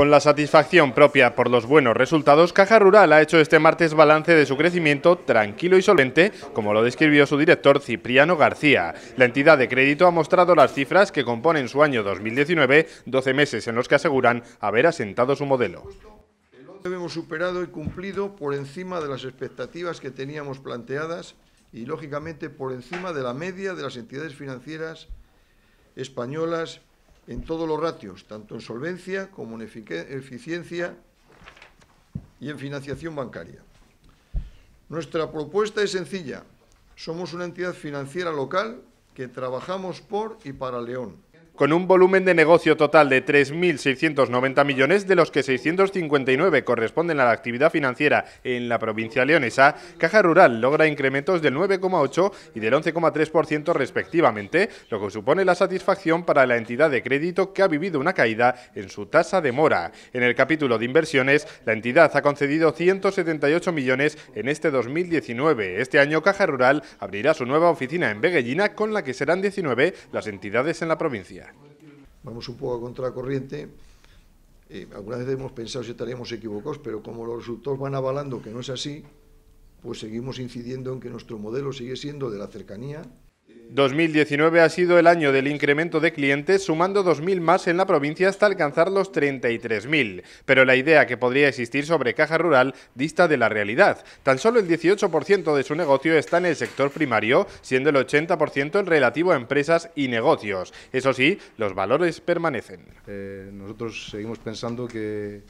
Con la satisfacción propia por los buenos resultados, Caja Rural ha hecho este martes balance de su crecimiento tranquilo y solvente, como lo describió su director Cipriano García. La entidad de crédito ha mostrado las cifras que componen su año 2019, 12 meses en los que aseguran haber asentado su modelo. Hemos superado y cumplido por encima de las expectativas que teníamos planteadas y, lógicamente, por encima de la media de las entidades financieras españolas en todos los ratios, tanto en solvencia como en eficiencia y en financiación bancaria. Nuestra propuesta es sencilla. Somos una entidad financiera local que trabajamos por y para León con un volumen de negocio total de 3.690 millones, de los que 659 corresponden a la actividad financiera en la provincia leonesa, Caja Rural logra incrementos del 9,8 y del 11,3% respectivamente, lo que supone la satisfacción para la entidad de crédito que ha vivido una caída en su tasa de mora. En el capítulo de inversiones, la entidad ha concedido 178 millones en este 2019. Este año Caja Rural abrirá su nueva oficina en Beguellina con la que serán 19 las entidades en la provincia vamos un poco a contracorriente. Eh, algunas veces hemos pensado si estaríamos equivocados, pero como los resultados van avalando que no es así, pues seguimos incidiendo en que nuestro modelo sigue siendo de la cercanía, 2019 ha sido el año del incremento de clientes, sumando 2.000 más en la provincia hasta alcanzar los 33.000. Pero la idea que podría existir sobre Caja Rural dista de la realidad. Tan solo el 18% de su negocio está en el sector primario, siendo el 80% en relativo a empresas y negocios. Eso sí, los valores permanecen. Eh, nosotros seguimos pensando que,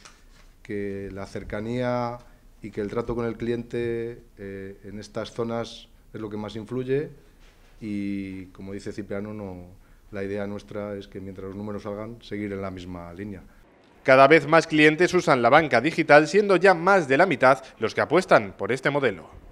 la cercanía y que el trato con el cliente eh, en estas zonas es lo que más influye y como dice Cipriano, no, la idea nuestra es que mientras los números salgan, seguir en la misma línea. Cada vez más clientes usan la banca digital, siendo ya más de la mitad los que apuestan por este modelo.